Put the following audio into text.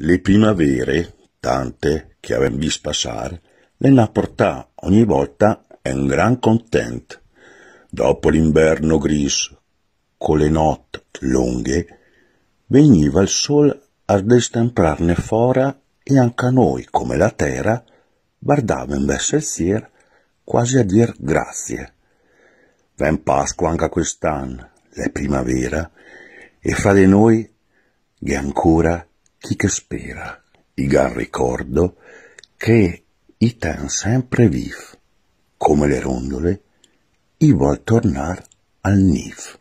Le primavere, tante che avem vis passare, le n'ha portà ogni volta un gran content. Dopo l'inverno gris, con le notti lunghe, veniva il sol a destemprarne fora e anche a noi, come la terra, guardavamo verso il cielo quasi a dir grazie. Ven Pasqua anche quest'anno, la primavera, e fra di noi, che ancora chi che spera, i gran ricordo che i tan sempre vif, come le rondole, i vuol tornar al nif.